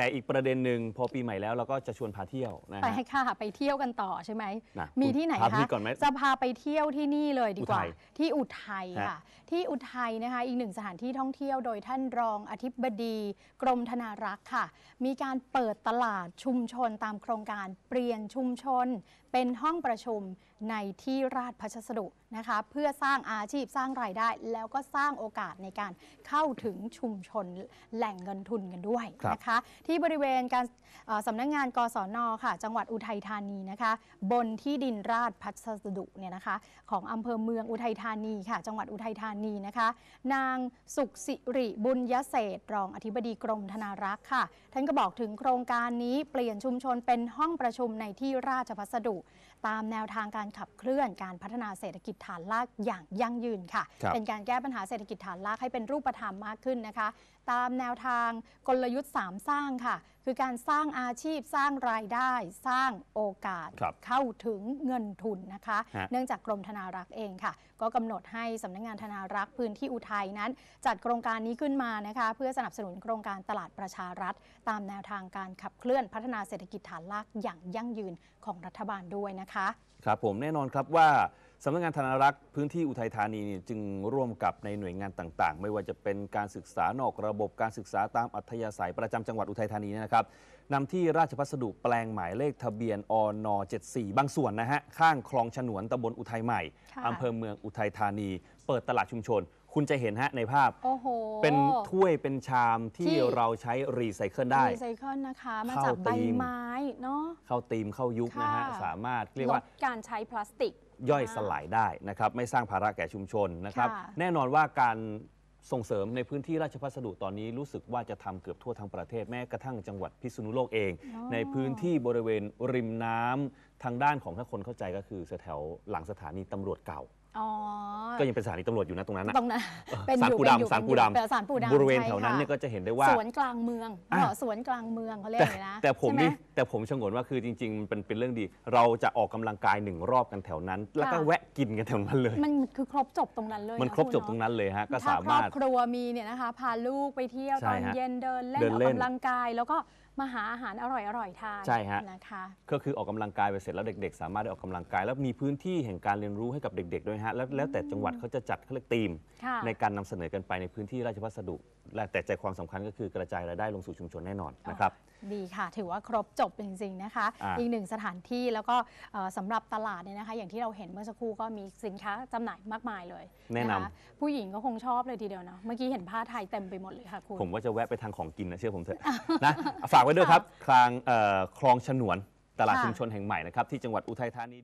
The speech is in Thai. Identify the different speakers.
Speaker 1: แต่อีกประเด็นหนึ่งพอปีใหม่แล้วเราก็จะชวนพาเที่ยวนะไปให
Speaker 2: ้ค่ะไปเที่ยวกันต่อใช่ไหมมีที่ไหนคะจะพาไปเที่ยวที่นี่เลยดีกว่า ที่อุทัยค่ะที่อุทัยนะคะอีกหนึ่งสถานที่ท่องเที่ยวโดยท่านรองอธิบดีกรมธนารักษ์ค่ะ มีการเปิดตลาดชุมชนตามโครงการเปลี่ยนชุมชนเป็นห้องประชุมในที่ราชพัสดุนะคะ เพื่อสร้างอาชีพสร้างรายได้ แล้วก็สร้างโอกาสในการเข้าถึงชุมชนแหล่งเงินทุนกันด้วยนะคะที่บริเวณการสำนักงงานกศนค่ะ จังหวัดอุทัยธานีนะคะ บนที่ดินราชพัสดุเนี่ยนะคะของอำเภอเมืองอุทัยธานีค่ะ จังหวัดอุทัยธานีนะคะ นางสุขสิริบุญยเศษรองอธิบดีกรมธนารักษ์ค่ะท่านก็บอกถึงโครงการนี้เปลี่ยนชุมชนเป็นห้องประชุมในที่ราชพัสดุ ตามแนวทางการขับเคลื่อนการพัฒนาเศรษฐกิจฐานรากอย่างยั่งยืนค่ะเป็นการแก้ปัญหาเศรษฐกิจฐานรากให้เป็นรูปธรรมมากขึ้นนะคะตามแนวทางกลยุทธ์ 3 สร้างค่ะ คือการสร้างอาชีพสร้างรายได้สร้างโอกาสเข้าถึงเงินทุนนะคะ เนื่องจากกรมธนารักษ์เองค่ะ ก็กำหนดให้สำนักงงานธนารักษ์พื้นที่อุทัยนั้น จัดโครงการนี้ขึ้นมานะคะเพื่อสนับสนุนโครงการตลาดประชารัฐ ตามแนวทางการขับเคลื่อนพัฒนาเศรษฐกิจฐานรากอย่างยั่งยืนของรัฐบาลด้วยนะคะ
Speaker 1: ครับผมแน่นอนครับว่าสำนักงานธนารักษ์พื้นที่อุทัยธานีเนี่ยจึงร่วมกับในหน่วยงานต่างๆ ไม่ว่าจะเป็นการศึกษา นอกระบบการศึกษาตามอัธยาศัย ประจำจังหวัดอุทัยธานีนะครับนำที่ราชพัสดุแปลงหมายเลขทะเบียน อน 74 บางส่วนนะฮะข้างคลองฉนวนตำบลอุทัยใหม่อำเภอเมืองอุทัยธานีเปิดตลาดชุมชนคุณจะเห็นฮะในภาพโ
Speaker 2: อ้โหเป็นถ้ว
Speaker 1: ยเป็นชามที่เราใช้รีไซเคิลได้รีไซ
Speaker 2: เคิลนะคะ มาจากใบไม้เนาะ
Speaker 1: เข้าตีมเข้ายุคนะฮะ สามารถเรียกว่า
Speaker 2: การใช้พลาสติก
Speaker 1: ย่อยสลายได้นะครับ ไม่สร้างภาระแก่ชุมชนนะครับ แน่นอนว่าการส่งเสริมในพื้นที่ราชพัสดุตอนนี้รู้สึกว่าจะทำเกือบทั่วทั้งประเทศแม้กระทั่งจังหวัดพิษณุโลกเอง ในพื้นที่บริเวณริมน้ำทางด้านของถ้าคนเข้าใจก็คือแถวหลังสถานีตำรวจเก่า
Speaker 2: อก็ยัง
Speaker 1: เป็นสถานีตำรวจอยู่นะตรงนั้นนะตรงนั้น
Speaker 2: สารปู่ดำสารปูดเสารปูดำบริเวณแถวนั้นเนี่ยก็จะเห็นได้ว่าสวนกลางเมืองเหรอสวนกลางเมืองเขาเรียกเลอยนะแต่ผมนี่
Speaker 1: แต่ผมชงนว่าคือจริงๆมันเป็นเป็นเรื่องดี เราจะออกกำลังกายหนึ่งรอบกันแถวนั้น แล้วก็แวะกินกันแถวนั้นเลย ม
Speaker 2: ันคือครบจบตรงนั้นเลย มันครบจบตร
Speaker 1: งนั้นเลยฮะก็ามาสาครอมาบรถครั
Speaker 2: วมีเนี่ยนะคะ พาลูกไปเที่ยวตอนเย็นเดินเล่นออกกำลังกายแล้วก็มาหาอาหารอร่อยอร่อยทานใช่ฮะนะคะ
Speaker 1: ก็คือออกกำลังกายไปเสร็จแล้วเด็กๆ สามารถได้ออกกำลังกายแล้วมีพื้นที่แห่งการเรียนรู้ให้กับเด็กๆด้วยฮะแล้วแล้วแต่จังหวัดเขาจะจัดเขาเรียกธีม ในการนำเสนอกันไปในพื้นที่ราชพัสดุ และแต่ใจความสำคัญก็คือกระจายรายได้ลงสู่ชุมชนแน่นอนนะครับ
Speaker 2: ดีค่ะถือว่าครบจบจริงๆนะคะออีกหนึ่งสถานที่แล้วก็สำสำหรับตลาดเนี่ยนะคะ อย่างที่เราเห็นเมื่อสักครู่ก็มีสินค้าจำหน่ายมากมายเลยแนะนำะผู้หญิงก็คงชอบเลยทีเดียวเนาะเมื่อกี้เห็นผ้าไทยเต็มไปหมดเลยค่ะคุณผม
Speaker 1: ว่าจะแวะไปทางของกินนะเชื่อผมเถอะนะฝากไว้ไปด้วยครับ คลางคลองฉนวนตลาดชุมชน แห่งใหม่ นะครับ ที่ จังหวัด อุทัยธานี